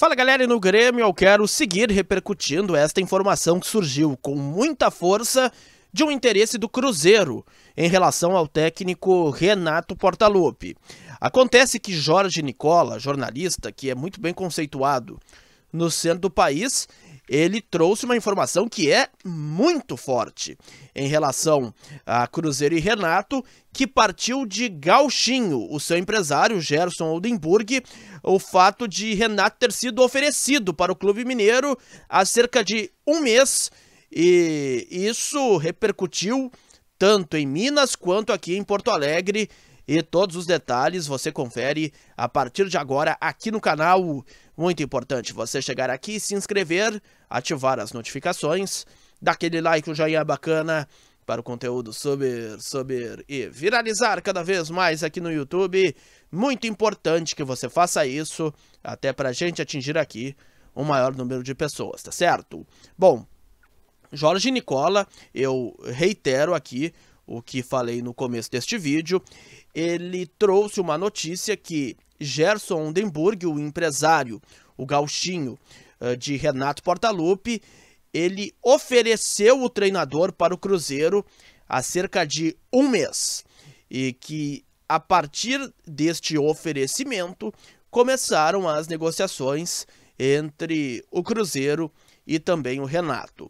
Fala galera, e no Grêmio eu quero seguir repercutindo esta informação que surgiu com muita força de um interesse do Cruzeiro em relação ao técnico Renato Portaluppi. Acontece que Jorge Nicola, jornalista que é muito bem conceituado no centro do país, ele trouxe uma informação que é muito forte em relação a Cruzeiro e Renato, que partiu de Gauchinho, o seu empresário, Gerson Oldenburg, o fato de Renato ter sido oferecido para o Clube Mineiro há cerca de um mês, e isso repercutiu tanto em Minas quanto aqui em Porto Alegre, e todos os detalhes você confere a partir de agora aqui no canal. Muito importante você chegar aqui, se inscrever, ativar as notificações, dar aquele like, o um joinha bacana para o conteúdo subir, subir e viralizar cada vez mais aqui no YouTube. Muito importante que você faça isso, até para a gente atingir aqui o um maior número de pessoas, tá certo? Bom, Jorge Nicola, eu reitero aqui, o que falei no começo deste vídeo, ele trouxe uma notícia que Gerson Ondenburg, o empresário, o gauchinho eh, de Renato Portaluppi, ele ofereceu o treinador para o Cruzeiro há cerca de um mês e que a partir deste oferecimento começaram as negociações entre o Cruzeiro e também o Renato.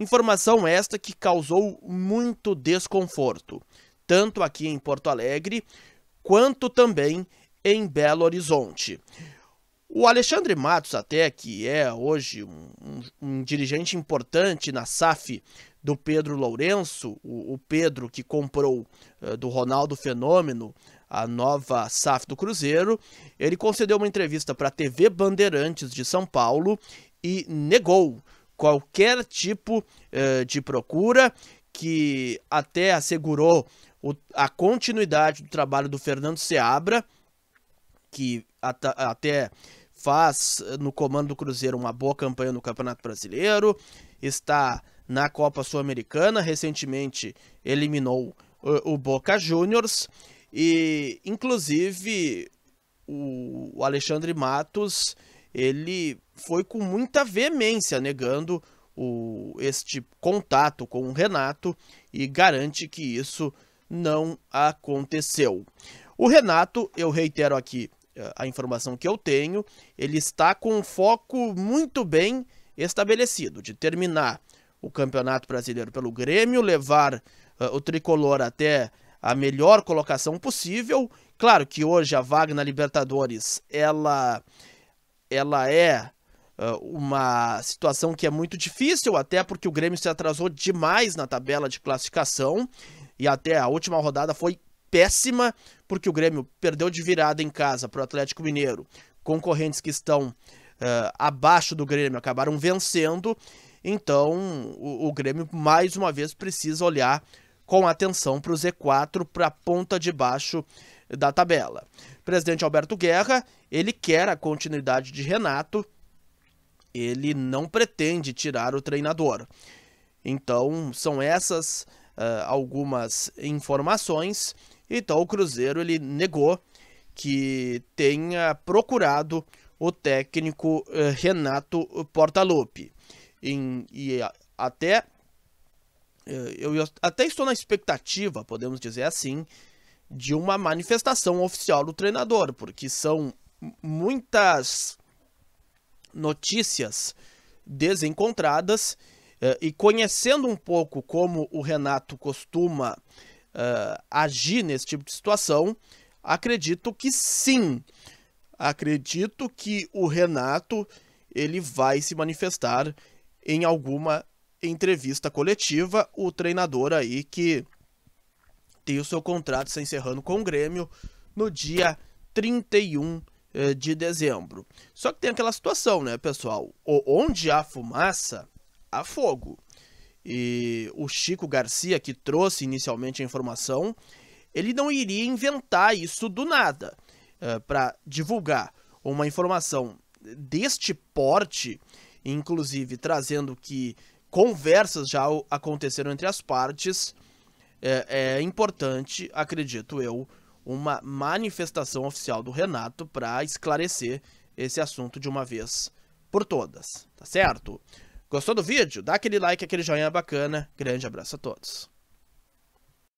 Informação esta que causou muito desconforto, tanto aqui em Porto Alegre, quanto também em Belo Horizonte. O Alexandre Matos, até que é hoje um, um, um dirigente importante na SAF do Pedro Lourenço, o, o Pedro que comprou uh, do Ronaldo Fenômeno a nova SAF do Cruzeiro, ele concedeu uma entrevista para a TV Bandeirantes de São Paulo e negou qualquer tipo eh, de procura, que até assegurou o, a continuidade do trabalho do Fernando Seabra, que at, até faz eh, no comando do Cruzeiro uma boa campanha no Campeonato Brasileiro, está na Copa Sul-Americana, recentemente eliminou o, o Boca Juniors e inclusive o Alexandre Matos ele foi com muita veemência negando o, este contato com o Renato e garante que isso não aconteceu. O Renato, eu reitero aqui eh, a informação que eu tenho, ele está com um foco muito bem estabelecido de terminar o Campeonato Brasileiro pelo Grêmio, levar uh, o tricolor até a melhor colocação possível. Claro que hoje a vaga na Libertadores, ela ela é ah, uma situação que é muito difícil, até porque o Grêmio se atrasou demais na tabela de classificação e até a última rodada foi péssima, porque o Grêmio perdeu de virada em casa para o Atlético Mineiro. Concorrentes que estão uh, abaixo do Grêmio acabaram vencendo, então o, o Grêmio mais uma vez precisa olhar com atenção para o Z4, para a ponta de baixo da tabela. presidente Alberto Guerra, ele quer a continuidade de Renato, ele não pretende tirar o treinador. Então, são essas uh, algumas informações. Então, o Cruzeiro ele negou que tenha procurado o técnico uh, Renato Portaluppi. Em, e até eh, eu, eu até estou na expectativa, podemos dizer assim, de uma manifestação oficial do treinador, porque são muitas notícias desencontradas eh, e conhecendo um pouco como o Renato costuma eh, agir nesse tipo de situação, acredito que sim. Acredito que o Renato ele vai se manifestar em alguma entrevista coletiva, o treinador aí que tem o seu contrato se encerrando com o Grêmio no dia 31 eh, de dezembro. Só que tem aquela situação, né, pessoal? Onde há fumaça, há fogo. E o Chico Garcia, que trouxe inicialmente a informação, ele não iria inventar isso do nada. Eh, Para divulgar uma informação deste porte, inclusive trazendo que conversas já aconteceram entre as partes, é, é importante, acredito eu, uma manifestação oficial do Renato para esclarecer esse assunto de uma vez por todas, tá certo? Gostou do vídeo? Dá aquele like, aquele joinha bacana. Grande abraço a todos.